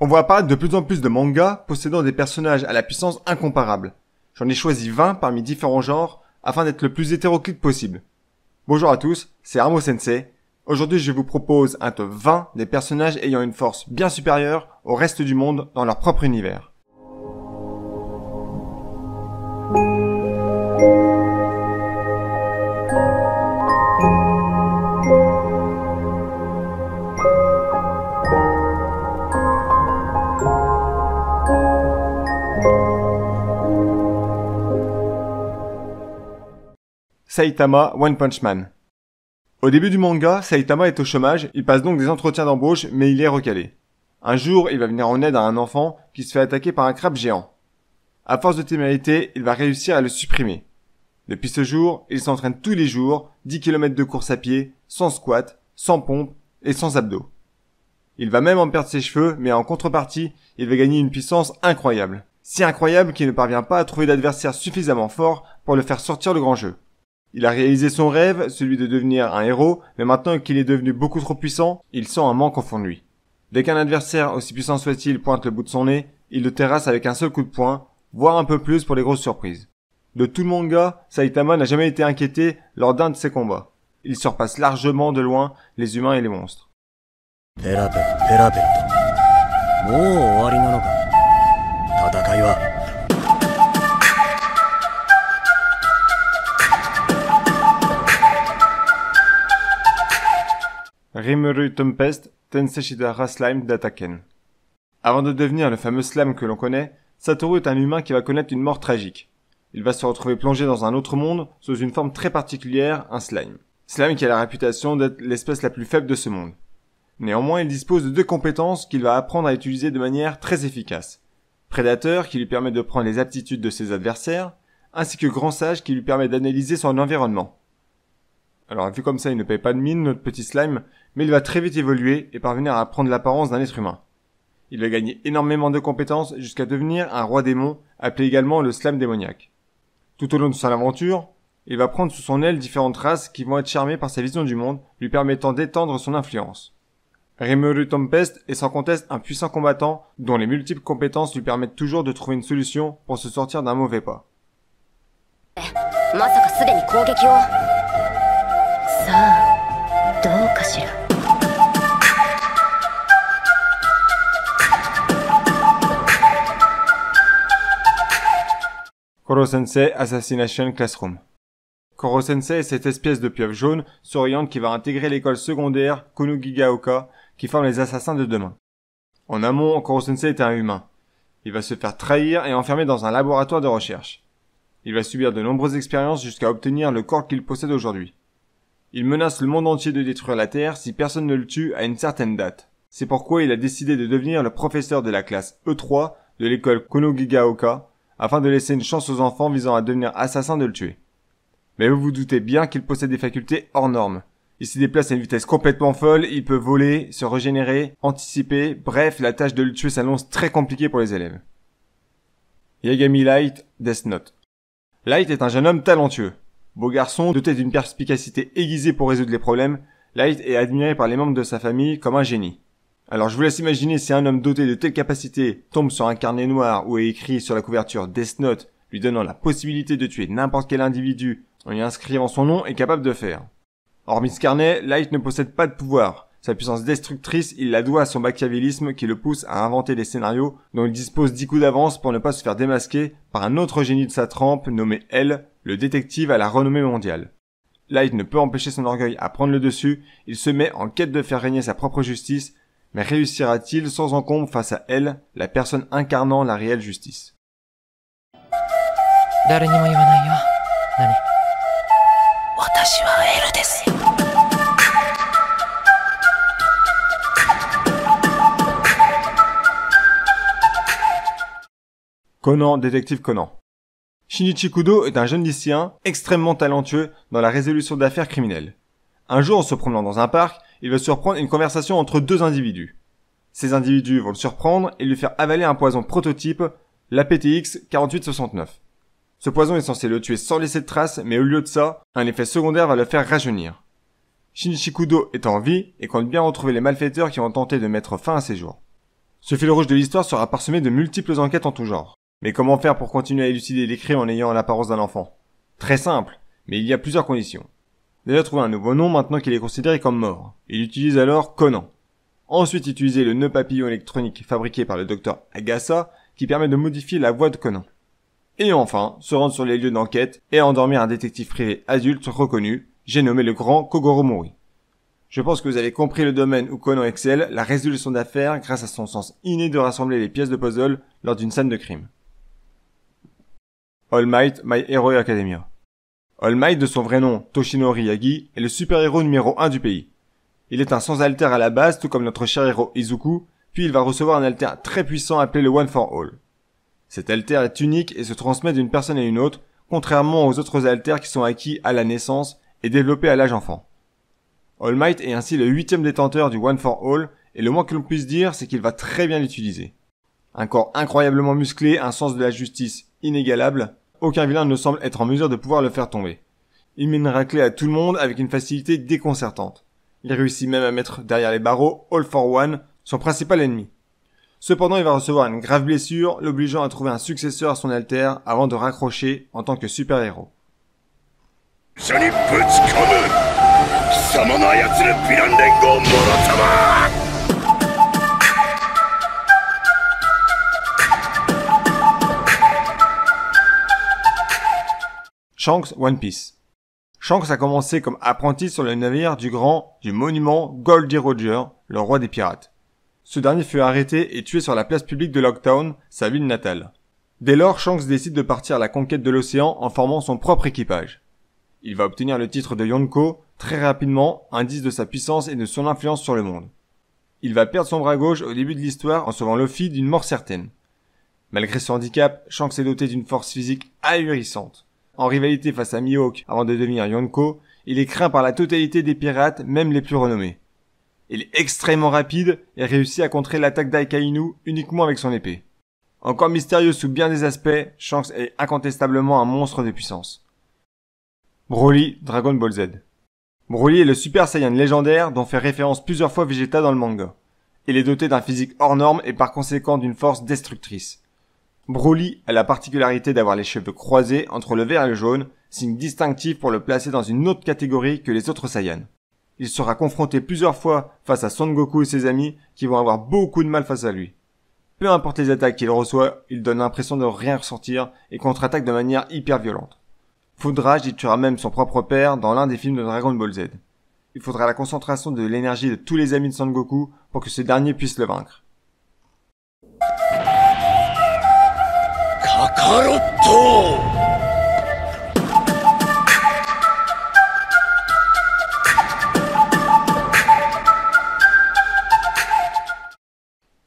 On voit apparaître de plus en plus de mangas possédant des personnages à la puissance incomparable. J'en ai choisi 20 parmi différents genres afin d'être le plus hétéroclite possible. Bonjour à tous, c'est Armo Sensei. Aujourd'hui, je vous propose un top 20 des personnages ayant une force bien supérieure au reste du monde dans leur propre univers. Saitama One Punch Man. Au début du manga, Saitama est au chômage, il passe donc des entretiens d'embauche, mais il est recalé. Un jour, il va venir en aide à un enfant qui se fait attaquer par un crabe géant. À force de témérité, il va réussir à le supprimer. Depuis ce jour, il s'entraîne tous les jours, 10 km de course à pied, sans squat, sans pompe et sans abdos. Il va même en perdre ses cheveux, mais en contrepartie, il va gagner une puissance incroyable. Si incroyable qu'il ne parvient pas à trouver d'adversaire suffisamment fort pour le faire sortir le grand jeu. Il a réalisé son rêve, celui de devenir un héros, mais maintenant qu'il est devenu beaucoup trop puissant, il sent un manque au fond de lui. Dès qu'un adversaire, aussi puissant soit-il, pointe le bout de son nez, il le terrasse avec un seul coup de poing, voire un peu plus pour les grosses surprises. De tout le manga, Saitama n'a jamais été inquiété lors d'un de ses combats. Il surpasse largement de loin les humains et les monstres. Rimuru Tempest Tenseishida Slime d'Ataken. Avant de devenir le fameux slime que l'on connaît, Satoru est un humain qui va connaître une mort tragique. Il va se retrouver plongé dans un autre monde, sous une forme très particulière, un slime. Slime qui a la réputation d'être l'espèce la plus faible de ce monde. Néanmoins, il dispose de deux compétences qu'il va apprendre à utiliser de manière très efficace. Prédateur qui lui permet de prendre les aptitudes de ses adversaires, ainsi que Grand Sage qui lui permet d'analyser son environnement. Alors vu comme ça il ne paye pas de mine, notre petit slime, mais il va très vite évoluer et parvenir à prendre l'apparence d'un être humain. Il va gagner énormément de compétences jusqu'à devenir un roi démon, appelé également le slam démoniaque. Tout au long de son aventure, il va prendre sous son aile différentes races qui vont être charmées par sa vision du monde, lui permettant d'étendre son influence. Rimuru Tempest est sans conteste un puissant combattant dont les multiples compétences lui permettent toujours de trouver une solution pour se sortir d'un mauvais pas. Eh, Koro-sensei Assassination Classroom. Koro-sensei est cette espèce de pieuvre jaune, souriante qui va intégrer l'école secondaire Konugigaoka, qui forme les assassins de demain. En amont, Koro-sensei est un humain. Il va se faire trahir et enfermer dans un laboratoire de recherche. Il va subir de nombreuses expériences jusqu'à obtenir le corps qu'il possède aujourd'hui. Il menace le monde entier de détruire la Terre si personne ne le tue à une certaine date. C'est pourquoi il a décidé de devenir le professeur de la classe E3 de l'école Konogigaoka afin de laisser une chance aux enfants visant à devenir assassins de le tuer. Mais vous vous doutez bien qu'il possède des facultés hors normes. Il se déplace à une vitesse complètement folle, il peut voler, se régénérer, anticiper, bref, la tâche de le tuer s'annonce très compliquée pour les élèves. Yagami Light, Death Note. Light est un jeune homme talentueux. Beau garçon, doté d'une perspicacité aiguisée pour résoudre les problèmes, Light est admiré par les membres de sa famille comme un génie. Alors je vous laisse imaginer si un homme doté de telles capacités tombe sur un carnet noir où est écrit sur la couverture Death Note lui donnant la possibilité de tuer n'importe quel individu en y inscrivant son nom et capable de faire. Hormis ce carnet, Light ne possède pas de pouvoir. Sa puissance destructrice, il la doit à son machiavélisme qui le pousse à inventer des scénarios dont il dispose dix coups d'avance pour ne pas se faire démasquer par un autre génie de sa trempe nommé L, le détective à la renommée mondiale. Light ne peut empêcher son orgueil à prendre le dessus, il se met en quête de faire régner sa propre justice mais réussira-t-il sans encombre face à elle, la personne incarnant la réelle justice Conan, détective Conan. Shinichi Kudo est un jeune lycéen extrêmement talentueux dans la résolution d'affaires criminelles. Un jour, en se promenant dans un parc, il va surprendre une conversation entre deux individus. Ces individus vont le surprendre et lui faire avaler un poison prototype, l'APTX 4869. Ce poison est censé le tuer sans laisser de traces, mais au lieu de ça, un effet secondaire va le faire rajeunir. Shinichi est en vie et compte bien retrouver les malfaiteurs qui ont tenté de mettre fin à ses jours. Ce fil rouge de l'histoire sera parsemé de multiples enquêtes en tout genre. Mais comment faire pour continuer à élucider les en ayant l'apparence d'un enfant Très simple, mais il y a plusieurs conditions déjà trouvé un nouveau nom maintenant qu'il est considéré comme mort. Il utilise alors Conan. Ensuite utiliser le nœud papillon électronique fabriqué par le docteur Agassa qui permet de modifier la voix de Conan. Et enfin, se rendre sur les lieux d'enquête et endormir un détective privé adulte reconnu, j'ai nommé le grand Kogoro Mori. Je pense que vous avez compris le domaine où Conan excelle, la résolution d'affaires grâce à son sens inné de rassembler les pièces de puzzle lors d'une scène de crime. All Might, My Hero Academia. All Might de son vrai nom, Toshinori Yagi, est le super-héros numéro 1 du pays. Il est un sans-alter à la base, tout comme notre cher héros Izuku, puis il va recevoir un alter très puissant appelé le One for All. Cet alter est unique et se transmet d'une personne à une autre, contrairement aux autres alters qui sont acquis à la naissance et développés à l'âge enfant. All Might est ainsi le huitième détenteur du One for All, et le moins que l'on puisse dire, c'est qu'il va très bien l'utiliser. Un corps incroyablement musclé, un sens de la justice inégalable, aucun vilain ne semble être en mesure de pouvoir le faire tomber. Il met une raclée à tout le monde avec une facilité déconcertante. Il réussit même à mettre derrière les barreaux All for One, son principal ennemi. Cependant, il va recevoir une grave blessure, l'obligeant à trouver un successeur à son alter avant de raccrocher en tant que super-héros. Shanks One Piece. Shanks a commencé comme apprenti sur le navire du grand du monument Goldie Roger, le roi des pirates. Ce dernier fut arrêté et tué sur la place publique de Locktown, sa ville natale. Dès lors, Shanks décide de partir à la conquête de l'océan en formant son propre équipage. Il va obtenir le titre de Yonko très rapidement, indice de sa puissance et de son influence sur le monde. Il va perdre son bras gauche au début de l'histoire en sauvant Luffy d'une mort certaine. Malgré son handicap, Shanks est doté d'une force physique ahurissante en rivalité face à Mihawk avant de devenir Yonko, il est craint par la totalité des pirates, même les plus renommés. Il est extrêmement rapide et réussit à contrer l'attaque d'Aikainu uniquement avec son épée. Encore mystérieux sous bien des aspects, Shanks est incontestablement un monstre de puissance. Broly, Dragon Ball Z. Broly est le Super Saiyan légendaire dont fait référence plusieurs fois Vegeta dans le manga. Il est doté d'un physique hors norme et par conséquent d'une force destructrice. Broly a la particularité d'avoir les cheveux croisés entre le vert et le jaune, signe distinctif pour le placer dans une autre catégorie que les autres Saiyans. Il sera confronté plusieurs fois face à Son Goku et ses amis qui vont avoir beaucoup de mal face à lui. Peu importe les attaques qu'il reçoit, il donne l'impression de rien ressortir et contre-attaque de manière hyper violente. Foudrage y tuera même son propre père dans l'un des films de Dragon Ball Z. Il faudra la concentration de l'énergie de tous les amis de Son Goku pour que ce dernier puisse le vaincre.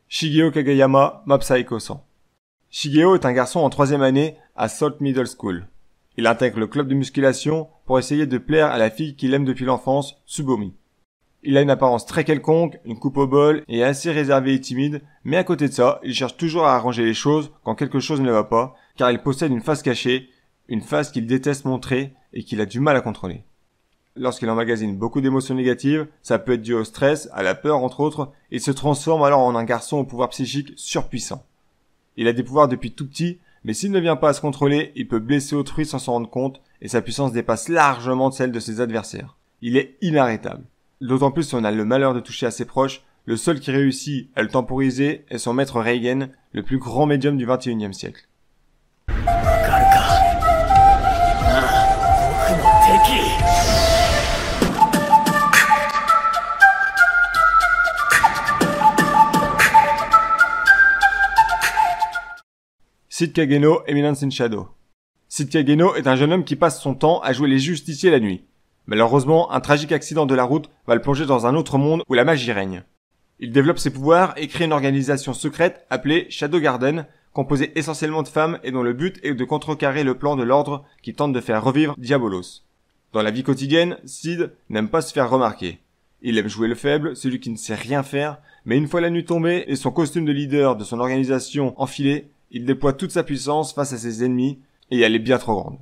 SHIGEO KAGAYAMA MAPSAIKO-SAN Shigeo est un garçon en troisième année à Salt Middle School. Il intègre le club de musculation pour essayer de plaire à la fille qu'il aime depuis l'enfance, Subomi. Il a une apparence très quelconque, une coupe au bol et est assez réservé et timide, mais à côté de ça, il cherche toujours à arranger les choses quand quelque chose ne va pas, car il possède une face cachée, une face qu'il déteste montrer et qu'il a du mal à contrôler. Lorsqu'il emmagasine beaucoup d'émotions négatives, ça peut être dû au stress, à la peur entre autres, et il se transforme alors en un garçon au pouvoir psychique surpuissant. Il a des pouvoirs depuis tout petit, mais s'il ne vient pas à se contrôler, il peut blesser autrui sans s'en rendre compte, et sa puissance dépasse largement celle de ses adversaires. Il est inarrêtable. D'autant plus si on a le malheur de toucher à ses proches, le seul qui réussit à le temporiser est son maître Reigen, le plus grand médium du 21e siècle. Sid Kageno, Eminence in Shadow. Sid Kageno est un jeune homme qui passe son temps à jouer les justiciers la nuit. Malheureusement, un tragique accident de la route va le plonger dans un autre monde où la magie règne. Il développe ses pouvoirs et crée une organisation secrète appelée Shadow Garden, composée essentiellement de femmes et dont le but est de contrecarrer le plan de l'ordre qui tente de faire revivre Diabolos. Dans la vie quotidienne, Sid n'aime pas se faire remarquer. Il aime jouer le faible, celui qui ne sait rien faire, mais une fois la nuit tombée et son costume de leader de son organisation enfilé, il déploie toute sa puissance face à ses ennemis, et elle est bien trop grande.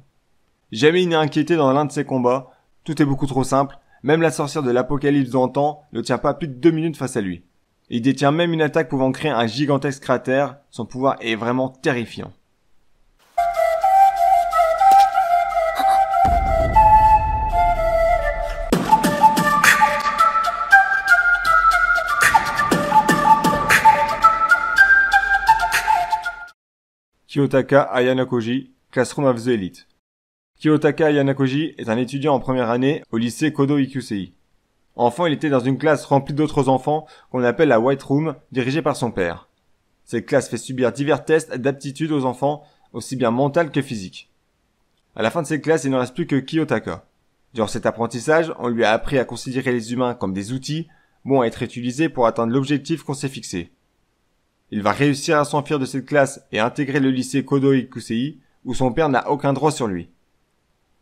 Jamais il n'est inquiété dans l'un de ses combats, tout est beaucoup trop simple, même la sorcière de l'Apocalypse d'antan ne tient pas plus de deux minutes face à lui. Il détient même une attaque pouvant créer un gigantesque cratère, son pouvoir est vraiment terrifiant. Kiyotaka Ayanakoji, Classroom of the Elite. Kiyotaka Yanakoji est un étudiant en première année au lycée Kodo Ikusei. Enfant, il était dans une classe remplie d'autres enfants qu'on appelle la White Room, dirigée par son père. Cette classe fait subir divers tests d'aptitude aux enfants, aussi bien mentales que physiques. À la fin de cette classe, il ne reste plus que Kiyotaka. Durant cet apprentissage, on lui a appris à considérer les humains comme des outils, bons à être utilisés pour atteindre l'objectif qu'on s'est fixé. Il va réussir à s'enfuir de cette classe et intégrer le lycée Kodo Ikusei, où son père n'a aucun droit sur lui.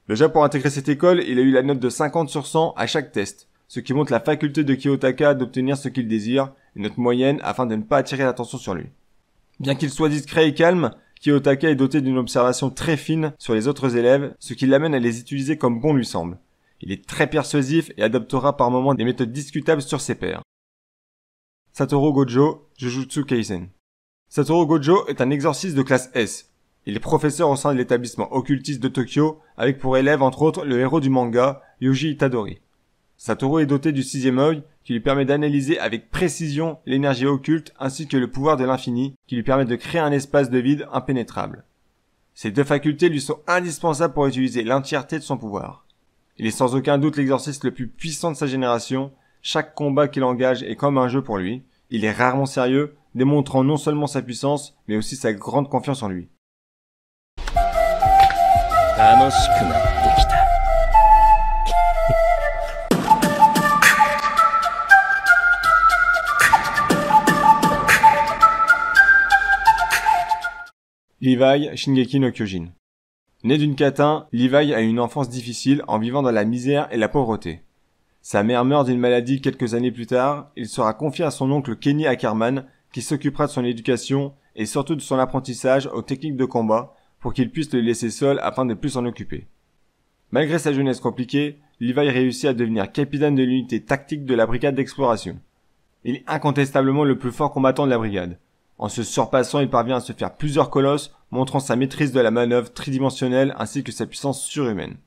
Déjà pour intégrer cette école, il a eu la note de 50 sur 100 à chaque test, ce qui montre la faculté de Kiyotaka d'obtenir ce qu'il désire, une note moyenne afin de ne pas attirer l'attention sur lui. Bien qu'il soit discret et calme, Kiyotaka est doté d'une observation très fine sur les autres élèves, ce qui l'amène à les utiliser comme bon lui semble. Il est très persuasif et adoptera par moments des méthodes discutables sur ses pairs. Satoru Gojo, Jujutsu Kaisen. Satoru Gojo est un exercice de classe S, il est professeur au sein de l'établissement occultiste de Tokyo, avec pour élève entre autres le héros du manga, Yuji Itadori. Satoru est doté du sixième œil, qui lui permet d'analyser avec précision l'énergie occulte ainsi que le pouvoir de l'infini, qui lui permet de créer un espace de vide impénétrable. Ces deux facultés lui sont indispensables pour utiliser l'entièreté de son pouvoir. Il est sans aucun doute l'exorciste le plus puissant de sa génération, chaque combat qu'il engage est comme un jeu pour lui, il est rarement sérieux, démontrant non seulement sa puissance, mais aussi sa grande confiance en lui. Livai Shingeki no Kyojin. Né d'une catin, Levi a une enfance difficile en vivant dans la misère et la pauvreté. Sa mère meurt d'une maladie quelques années plus tard, il sera confié à son oncle Kenny Ackerman qui s'occupera de son éducation et surtout de son apprentissage aux techniques de combat pour qu'il puisse le laisser seul afin de plus s'en occuper. Malgré sa jeunesse compliquée, Levi réussit à devenir capitaine de l'unité tactique de la brigade d'exploration. Il est incontestablement le plus fort combattant de la brigade. En se surpassant, il parvient à se faire plusieurs colosses, montrant sa maîtrise de la manœuvre tridimensionnelle ainsi que sa puissance surhumaine.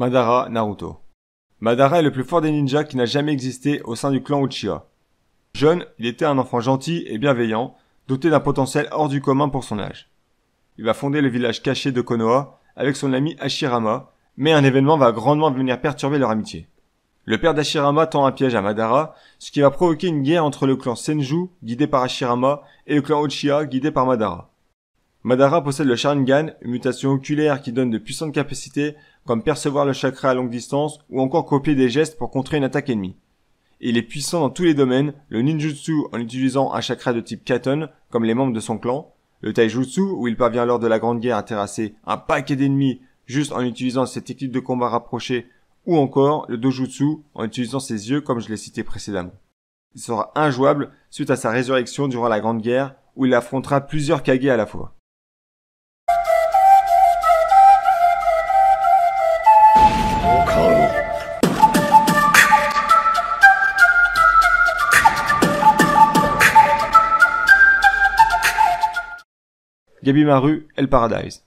Madara Naruto. Madara est le plus fort des ninjas qui n'a jamais existé au sein du clan Uchiha. Jeune, il était un enfant gentil et bienveillant, doté d'un potentiel hors du commun pour son âge. Il va fonder le village caché de Konoha avec son ami Ashirama, mais un événement va grandement venir perturber leur amitié. Le père d'Ashirama tend un piège à Madara, ce qui va provoquer une guerre entre le clan Senju, guidé par Ashirama, et le clan Uchiha, guidé par Madara. Madara possède le Sharingan, une mutation oculaire qui donne de puissantes capacités comme percevoir le chakra à longue distance ou encore copier des gestes pour contrer une attaque ennemie. Il est puissant dans tous les domaines, le ninjutsu en utilisant un chakra de type Katon, comme les membres de son clan, le taijutsu où il parvient lors de la Grande Guerre à terrasser un paquet d'ennemis juste en utilisant ses techniques de combat rapprochées, ou encore le dojutsu en utilisant ses yeux comme je l'ai cité précédemment. Il sera injouable suite à sa résurrection durant la Grande Guerre où il affrontera plusieurs Kage à la fois. Gabi Maru El Paradise.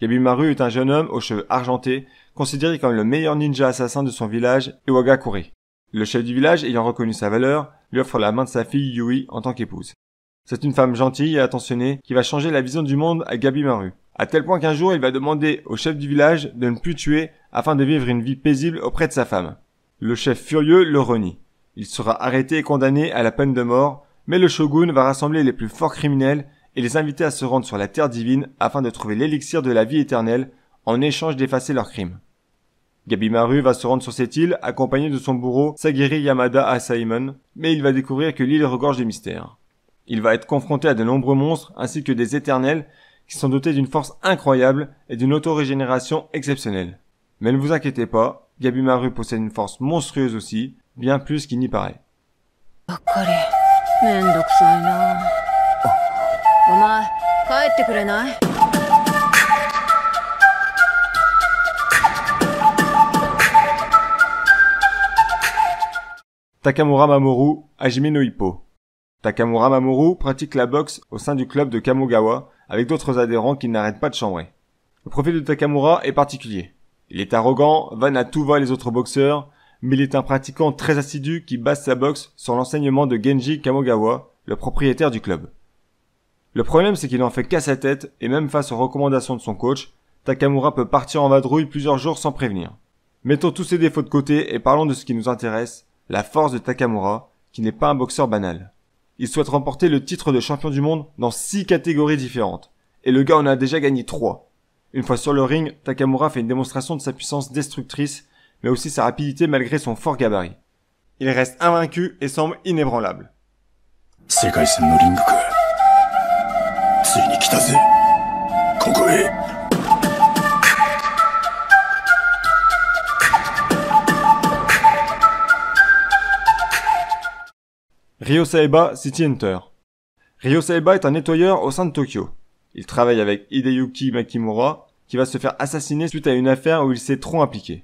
Gabi Maru est un jeune homme aux cheveux argentés, considéré comme le meilleur ninja assassin de son village, Iwagakure. Le chef du village, ayant reconnu sa valeur, lui offre la main de sa fille Yui en tant qu'épouse. C'est une femme gentille et attentionnée qui va changer la vision du monde à Gabi Maru. À tel point qu'un jour, il va demander au chef du village de ne plus tuer afin de vivre une vie paisible auprès de sa femme. Le chef furieux le renie. Il sera arrêté et condamné à la peine de mort, mais le shogun va rassembler les plus forts criminels et les inviter à se rendre sur la terre divine afin de trouver l'élixir de la vie éternelle en échange d'effacer leurs crimes. Maru va se rendre sur cette île accompagné de son bourreau Sagiri Yamada Asaimon, mais il va découvrir que l'île regorge de mystères. Il va être confronté à de nombreux monstres ainsi que des éternels qui sont dotés d'une force incroyable et d'une autorégénération exceptionnelle. Mais ne vous inquiétez pas, Maru possède une force monstrueuse aussi, bien plus qu'il n'y paraît. Takamura Mamoru, Hajime no Hippo. Takamura Mamoru pratique la boxe au sein du club de Kamogawa avec d'autres adhérents qui n'arrêtent pas de chambrer. Le profil de Takamura est particulier. Il est arrogant, vanne à tout va les autres boxeurs, mais il est un pratiquant très assidu qui base sa boxe sur l'enseignement de Genji Kamogawa, le propriétaire du club. Le problème, c'est qu'il n'en fait qu'à sa tête, et même face aux recommandations de son coach, Takamura peut partir en vadrouille plusieurs jours sans prévenir. Mettons tous ces défauts de côté et parlons de ce qui nous intéresse, la force de Takamura, qui n'est pas un boxeur banal. Il souhaite remporter le titre de champion du monde dans six catégories différentes, et le gars en a déjà gagné trois. Une fois sur le ring, Takamura fait une démonstration de sa puissance destructrice, mais aussi sa rapidité malgré son fort gabarit. Il reste invaincu et semble inébranlable. Ryo Saeba, City Hunter Saeba est un nettoyeur au sein de Tokyo. Il travaille avec Hideyuki Makimura, qui va se faire assassiner suite à une affaire où il s'est trop impliqué.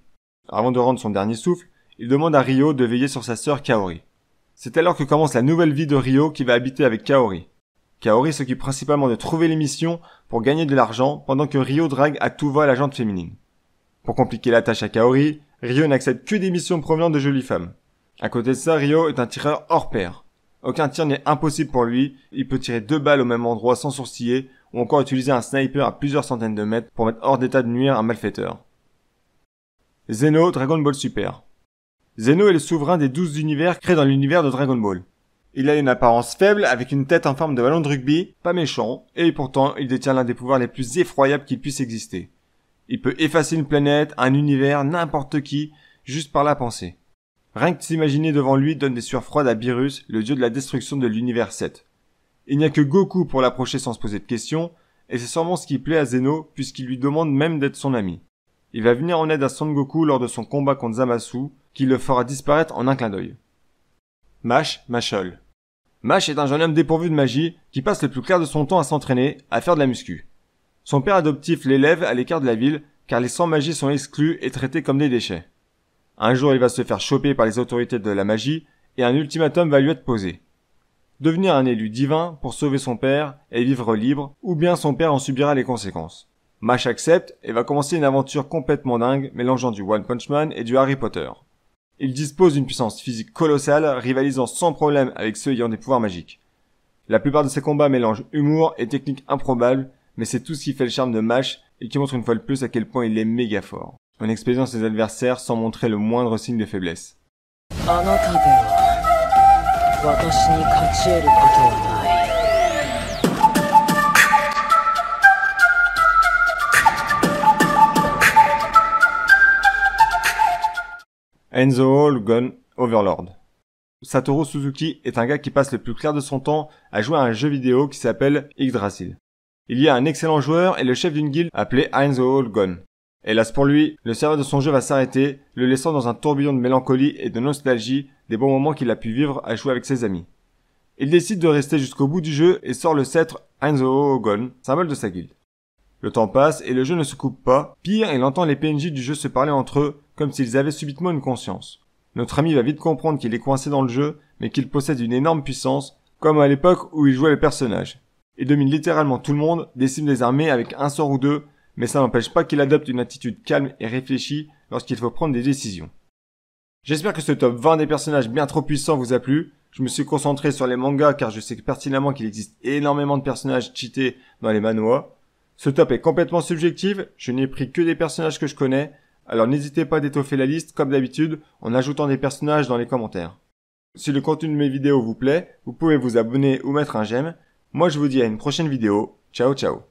Avant de rendre son dernier souffle, il demande à Ryo de veiller sur sa sœur Kaori. C'est alors que commence la nouvelle vie de Ryo qui va habiter avec Kaori. Kaori s'occupe principalement de trouver les missions pour gagner de l'argent pendant que Ryo drague à tout va la jante féminine. Pour compliquer la tâche à Kaori, Ryo n'accepte que des missions provenant de jolies femmes. À côté de ça, Ryo est un tireur hors pair. Aucun tir n'est impossible pour lui, il peut tirer deux balles au même endroit sans sourciller, ou encore utiliser un sniper à plusieurs centaines de mètres pour mettre hors d'état de nuire un malfaiteur. Zeno Dragon Ball Super Zeno est le souverain des douze univers créés dans l'univers de Dragon Ball. Il a une apparence faible avec une tête en forme de ballon de rugby, pas méchant, et pourtant il détient l'un des pouvoirs les plus effroyables qui puissent exister. Il peut effacer une planète, un univers, n'importe qui, juste par la pensée. Rien que s'imaginer devant lui donne des sueurs froides à Beerus, le dieu de la destruction de l'univers 7. Il n'y a que Goku pour l'approcher sans se poser de questions, et c'est sûrement ce qui plaît à Zeno puisqu'il lui demande même d'être son ami. Il va venir en aide à Son Goku lors de son combat contre Zamasu, qui le fera disparaître en un clin d'œil. Mash Mashol. Mash est un jeune homme dépourvu de magie qui passe le plus clair de son temps à s'entraîner, à faire de la muscu. Son père adoptif l'élève à l'écart de la ville car les sans magies sont exclus et traités comme des déchets. Un jour il va se faire choper par les autorités de la magie et un ultimatum va lui être posé. Devenir un élu divin pour sauver son père et vivre libre ou bien son père en subira les conséquences. Mash accepte et va commencer une aventure complètement dingue mélangeant du One Punch Man et du Harry Potter. Il dispose d'une puissance physique colossale, rivalisant sans problème avec ceux ayant des pouvoirs magiques. La plupart de ses combats mélangent humour et techniques improbable, mais c'est tout ce qui fait le charme de Mash et qui montre une fois de plus à quel point il est méga fort, en expédiant ses adversaires sans montrer le moindre signe de faiblesse. Enzo Gun Overlord. Satoru Suzuki est un gars qui passe le plus clair de son temps à jouer à un jeu vidéo qui s'appelle Yggdrasil. Il y a un excellent joueur et le chef d'une guilde appelé Enzo Gun. Hélas pour lui, le serveur de son jeu va s'arrêter, le laissant dans un tourbillon de mélancolie et de nostalgie des bons moments qu'il a pu vivre à jouer avec ses amis. Il décide de rester jusqu'au bout du jeu et sort le sceptre Enzo Gun, symbole de sa guilde. Le temps passe et le jeu ne se coupe pas, pire il entend les PNJ du jeu se parler entre eux comme s'ils avaient subitement une conscience. Notre ami va vite comprendre qu'il est coincé dans le jeu, mais qu'il possède une énorme puissance, comme à l'époque où il jouait les personnages. Il domine littéralement tout le monde, décime des armées avec un sort ou deux, mais ça n'empêche pas qu'il adopte une attitude calme et réfléchie lorsqu'il faut prendre des décisions. J'espère que ce top 20 des personnages bien trop puissants vous a plu. Je me suis concentré sur les mangas car je sais pertinemment qu'il existe énormément de personnages cheatés dans les manhwa. Ce top est complètement subjectif, je n'ai pris que des personnages que je connais, alors n'hésitez pas d'étoffer la liste comme d'habitude en ajoutant des personnages dans les commentaires. Si le contenu de mes vidéos vous plaît, vous pouvez vous abonner ou mettre un j'aime. Moi je vous dis à une prochaine vidéo. Ciao ciao